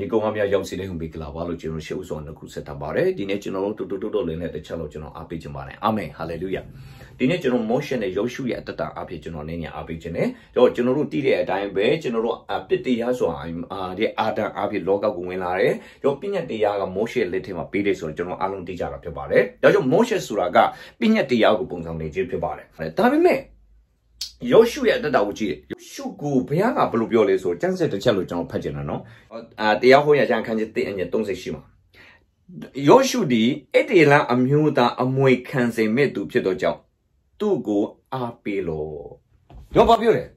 ညီကောင်မများရောက်စီတဲ့ဟူမင်္ဂလာပါလို့ကျွန်တော်ရှေ့ဥစွာနှစ်ခုဆက်ထားပါတယ်ဒီနေ့ကျွန်တော်တို့တူတူတူလင်းနဲ့တစ်ချက်လို့ကျွန်တော်အားပေးခြင်းပါတယ်အာမင်ဟာလေလုယာဒီနေ့ကျွန်တော် motion နဲ့ယောရှုရဲ့အတ္တအားဖြင့်ကျွန်တော်နည်းညာအားပေးခြင်းနဲ့ကျွန်တော်တို့တည်တဲ့အတိုင်းပဲကျွန်တော်တို့အပစ်တရားဆိုတာဒီအာဒံအားဖြင့်လောကကိုဝင်လာတယ်ကျွန်တော်ပညာတရားက motion လက်ထဲမှာပေးတယ်ဆိုတော့ကျွန်တော်အားလုံးသိကြတာဖြစ်ပါတယ်ဒါကြောင့် motion ဆိုတာကပညာတရားကိုပုံဆောင်နေခြင်းဖြစ်ပါတယ်ဒါပေမဲ့ယောရှုရဲ့အတ္တကိုကြည့်ရှုကိုဘုရားကဘယ်လိုပြောလဲဆိုတော့ကျမ်းစာတစ်ချက်လို့ကျွန်တော်ဖတ်ချင်တာနော်အာတရားဟောရကျမ်းခန်းကြီး1အငယ်30ရှိမှာယောရှုသည်အတေလံအမျိုးသားအမွေခံစင်မဲ့သူဖြစ်သောကြောင့်သူ့ကိုအားပေးလောယောဘာပြောတယ်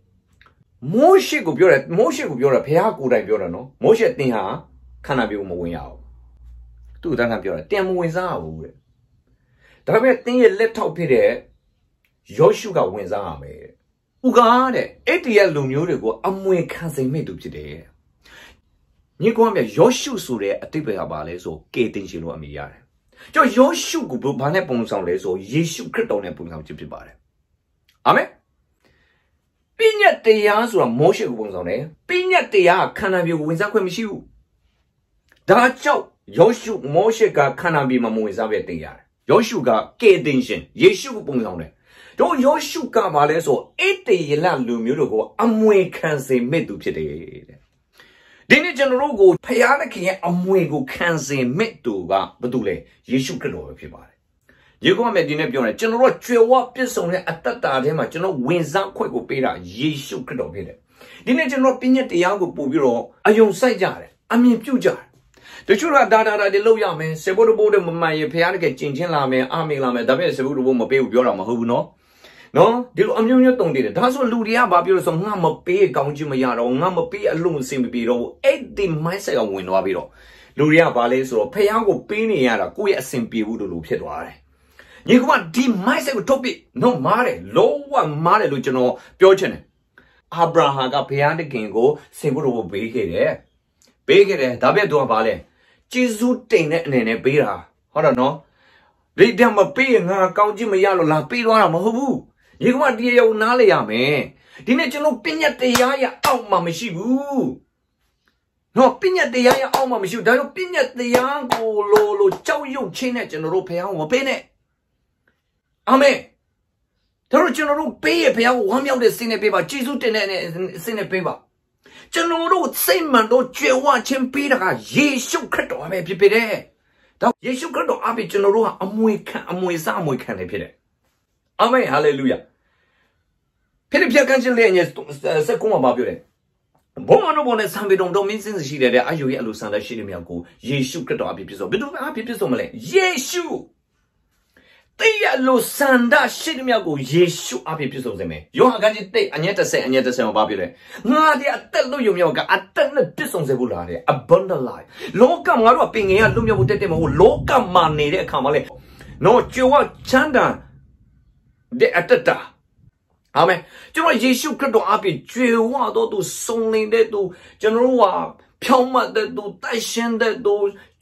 မိုးရှိကိုပြောတယ်မိုးရှိကိုပြောတယ်ဘုရားကိုယ်တိုင်ပြောတယ်နော်မိုးရှိတင်ဟာခန္ဓာပြုတ်မဝင်ရအောင်သူ့တန်းကပြောတယ်တင်မဝင်စားရဘူးတဲ့ဒါပေမဲ့တင်းရဲ့လက်ထောက်ဖြစ်တဲ့ယောရှုကဝင်စားရမယ်။ဦးကားတဲ့အဲ့ဒီရဲ့လူမျိုးတွေကိုအမွေခံစိမ့်မိသူဖြစ်တယ်။ညီကောင်ကယောရှုဆိုတဲ့အတိပ္ပယ်ကပါလဲဆိုကေတင်ရှင်လို့အမည်ရတယ်။ကျော်ယောရှုကိုဘာနဲ့ပုံဆောင်လဲဆိုယေရှုခရစ်တော်နဲ့ပုံဆောင်ခြင်းဖြစ်ပါတယ်။အာမင်။ပညာတရားဆိုတာမောရှေကိုပုံဆောင်တယ်။ပညာတရားခန္ဓာမျိုးကိုဝင်စားခွင့်မရှိဘူး။ဒါကြောင့်ယောရှုမောရှေကခန္ဓာမျိုးမှာမဝင်စားပဲတင်ရတယ်။ယောရှုကကေတင်ရှင်ယေရှုကိုပုံဆောင်တယ်။တို့ယောရှုကပါလဲဆိုအစ်တေယလလူမျိုးတို့ကို အမွေခံစေမိသူဖြစ်တယ်တဲ့ဒီနေ့ကျွန်တော်တို့ကိုဖျားသခင်ရဲ့အမွေကိုခံစေမိသူကဘာတူလဲယေရှုခရစ်တော်ပဲဖြစ်ပါတယ်ယေကုမေဒီနေ့ပြောတယ်ကျွန်တော်တို့ကျွယ်ဝပြည့်စုံတဲ့အတ္တတာထဲမှာကျွန်တော်ဝင်စားခွင့်ကိုပေးတာယေရှုခရစ်တော်ဖြစ်တယ်ဒီနေ့ကျွန်တော်ပညာတရားကိုပို့ပြီးတော့အယုံဆိုင်ကြတယ်အမြင်ပြုကြတယ်တချို့ကဒါဒါဒါတွေလောက်ရမယ်စေဖို့တဖို့တမမှန်ရဖရားတကယ်ကျင်ချင်းလာမယ်အာမင်လာမယ်ဒါပေမဲ့စေဖို့တဖို့မပေးဘူးပြောတာမဟုတ်ဘူးနော်နော်ဒီလိုအမျိုးမျိုးတုံတည်တယ်ဒါဆိုလူတွေကဘာပြောလို့ဆိုငါမပေးကောင်းချင်မရတော့ငါမပေးအလုံးအစင်မပြေတော့ဘူးအဲ့ဒီ mindset ကဝင်သွားပြီးတော့လူတွေကဘာလဲဆိုတော့ဖះကိုပေးနေရတာကိုယ့်ရဲ့အစင်ပြေဘူးလို့လူဖြစ်သွားတယ်ညီကမဒီ mindset ကိုထုတ်ပြီးနော်မားတယ်လုံးဝမားတယ်လို့ကျွန်တော်ပြောချင်တယ်အာဗြဟံကဘုရားတခင်ကိုစင်ဖို့လို့ပေးခဲ့တယ်ပေးခဲ့တယ်ဒါပြည့်သူကဘာလဲကျေးဇူးတင်တဲ့အနေနဲ့ပေးတာဟုတ်တော့နော်ဒိတ်တမပေးငါကောင်းကြည့်မရလို့လာပေးသွားတာမဟုတ်ဘူးယေကမတရားကိုနားလည်ရမယ်ဒီနေ့ကျွန်တော်ပညာတရားရအောင်မှမရှိဘူးနော်ပညာတရားရအောင်မှမရှိဘူးဒါကြောင့်ပညာတရားကိုလိုလိုကြောက်ရွံ့ချင်းနဲ့ကျွန်တော်တို့ဖះမပေးနဲ့အာမင်တို့ကျွန်တော်တို့ပေးရဖះကိုဝမ်းမြောက်တဲ့စိတ်နဲ့ပေးပါယေရှုတင်တဲ့စိတ်နဲ့ပေးပါကျွန်တော်တို့စိတ်မှန်တော့ကြွယ်ဝခြင်းပေးတာကယေရှုခရစ်တော်ပဲဖြစ်ဖြစ်တယ်။ဒါယေရှုခရစ်တော်အပြင်ကျွန်တော်တို့ကအမွေခံအမွေစအမွေခံနေဖြစ်တယ်။အာမင်ဟာလေလုယာ။필리핀간신래이제세코마마표래ဘုံမနောဘုံနဲ့ဆံပေတုံတုံမင်းစင်းရှိတယ်တဲ့အယုရဲ့အလိုဆန္ဒရှိနေမြောက်ကိုယေရှုခရစ်တော်အဖြစ်ဖြစ်ဆိုဘယ်သူအဖြစ်ဖြစ်ဆိုမလဲယေရှုတိရအလိုဆန္ဒရှိနေမြောက်ကိုယေရှုအဖြစ်ဖြစ်ဆိုစေမယ်ယောဟန်ခန်းကြီးတိတ်အငဲ30အငဲ30ကိုပါပြတယ်ငါတဲ့အသက်လွတ်ယုံမြောက်ကအသက်နဲ့ပြည့်စုံစေဖို့လာတယ် abundant life လောကမှာတော့ပင်ငယ်ကလွတ်မြောက်ဖို့တက်တက်မဟုတ်လောကမှာနေတဲ့အခါမှာလဲနော်ကြွယ်ဝချမ်းသာတဲ့အတ္တတာအာမင်ကျွန်တော်ယေရှုခရစ်တော်အပြင်ကြွယ်ဝတော်သူစုံလင်တဲ့သူကျွန်တော်ဟာဖြောင့်မတ်တဲ့သူတတ်ရှင်းတဲ့သူ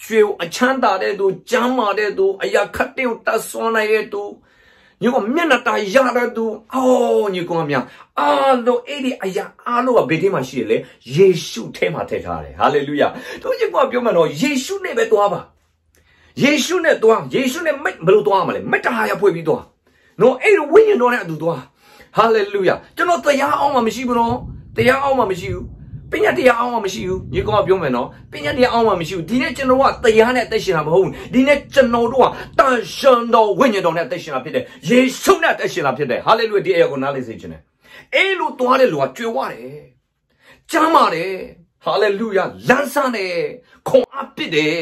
ကြွယ်အချမ်းသာတဲ့သူကြမ်းမာတဲ့သူအရာခတ်တဲ့တတ်ဆွမ်းနိုင်တဲ့သူညီကမျက်နှာတာရတဲ့သူအော်ညီကောင်များအားလုံးအဲ့ဒီအရာအားလုံးကဘယ်ထဲမှာရှိရလဲယေရှုထဲမှာထည့်ထားတယ်ဟာလေလုယာသူညီကောင်ပြောမှတော့ယေရှုနဲ့ပဲသွားပါယေရှုနဲ့သွားယေရှုနဲ့မဘယ်လိုသွားမလဲမေတ္တာဟာရဖွဲ့ပြီးသွားနော်အဲ့ဒီဝိညာဉ်တော်နဲ့အတူသွားဟာလေလုယာကျွန်တော်တရားအောင်မှမရှိဘူးနော်တရားအောင်မှမရှိဘူးပညာတရားအောင်မှမရှိဘူးညီကောင်ကပြောမယ်နော်ပညာတရားအောင်မှမရှိဘူးဒီနေ့ကျွန်တော်ကတရားနဲ့အသက်ရှင်တာမဟုတ်ဘူးဒီနေ့ကျွန်တော်တို့ကတန်ရှင်တော်ဝိညာဉ်တော်နဲ့အသက်ရှင်တာဖြစ်တယ်ယေရှုနဲ့အသက်ရှင်တာဖြစ်တယ်ဟာလေလုယာဒီအရာကိုနားလည်စေခြင်းနဲ့အဲလိုသွားတဲ့လူကကြွယ်ဝတယ်ကျမ်းပါတယ်ဟာလေလုယာလမ်းဆန်းတယ်ခွန်အားဖြစ်တယ်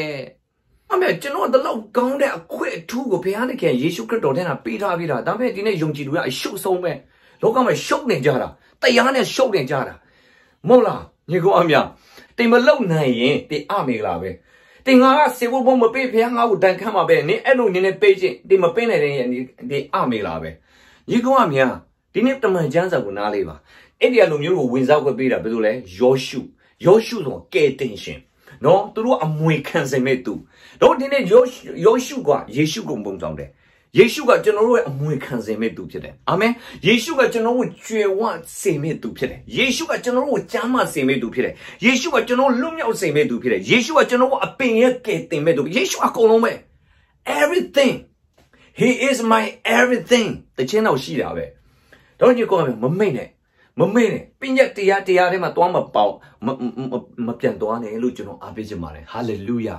အမေကျွန်တော်ကတော့ကောင်းတဲ့အခွင့်အထူးကိုဘုရားသခင်ယေရှုခရစ်တော်ထဲမှာပေးထားပြီးတာဒါပေမဲ့ဒီနေ့ယုံကြည်သူကအရှုပ်ဆုံးပဲလောကမှာရှုပ်နေကြတာတရားနဲ့ရှုပ်နေကြတာမဟုတ်လားညီကောင်အမတင်မလောက်နိုင်ရင်တင်အမင်္ဂလာပဲတင်ငါကစေဖို့ဘုံမပေးဖះငါ့ကိုတန်ခမ်းမှာပဲနင်းအဲ့လိုနင်းနေပေးချင်းတင်မပင်းနိုင်တဲ့တင်အမင်္ဂလာပဲညီကောင်အမဒီနေ့တမန်ကျမ်းစာကိုနားလေးပါအဲ့ဒီအလိုမျိုးကိုဝင်စားခွင့်ပေးတာဘယ်လိုလဲယောရှုယောရှုဆိုကဲတင်ရှင်နော်သူတို့အမွေခံစင်မဲ့သူတို့ဒီနေ့ယောယောရှုကယေရှုကိုပုံဆောင်တယ်ယေရှုကကျွန်တော်တို့ရဲ့အမွေခံစေမဲ့သူဖြစ်တယ်အာမင်ယေရှုကကျွန်တော်ကိုကြွယ်ဝစေမဲ့သူဖြစ်တယ်ယေရှုကကျွန်တော်တို့ကိုကြားမစေမဲ့သူဖြစ်တယ်ယေရှုကကျွန်တော်လွတ်မြောက်စေမဲ့သူဖြစ်တယ်ယေရှုကကျွန်တော်ကိုအပင်ရဲ့ကယ်တင်မဲ့သူယေရှုအကုန်လုံးပဲ everything he is my everything တခြင်းတော့ရှိတာပဲတော့ညကောမမိတ်နဲ့မမေ့နဲ့ပညာတရားတရားထဲမှာသွားမပေါက်မပြန်သွားနဲ့လို့ကျွန်တော်အားပေးချင်ပါတယ်ဟာလေလုယာ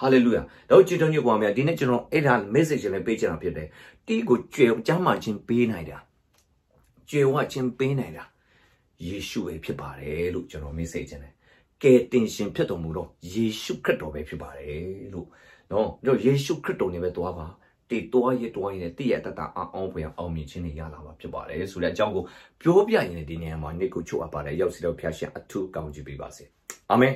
ဟာလေလုယာတော့ကြည်တုံးညကွာမြတ်ဒီနေ့ကျွန်တော်အဲ့ဒါ message လေးပေးချင်တာဖြစ်တယ်တီးကိုကြွယ်ကြားမှချင်းပေးနိုင်တာကြွယ်ဝချင်းပေးနိုင်တာယေရှုပဲဖြစ်ပါတယ်လို့ကျွန်တော် message ချင်တယ်ကယ်တင်ရှင်ဖြစ်တော်မူတော့ယေရှုခရစ်တော်ပဲဖြစ်ပါတယ်လို့နော်တို့ယေရှုခရစ်တော်နဲ့ပဲတွားပါတေတွားရတွားရင်တည့်ရတတအောင်ဖွယ်အောင်မြင်ခြင်းတွေရလာမှာဖြစ်ပါတယ်ဆိုတဲ့အကြောင်းကိုပြောပြရင်ဒီနေရာမှာနေ့ကိုချုပ်အပ်ပါတယ်ရောက်စီတော့ဖျားရှင်အထူးကောင်းချီးပေးပါစေအာမင်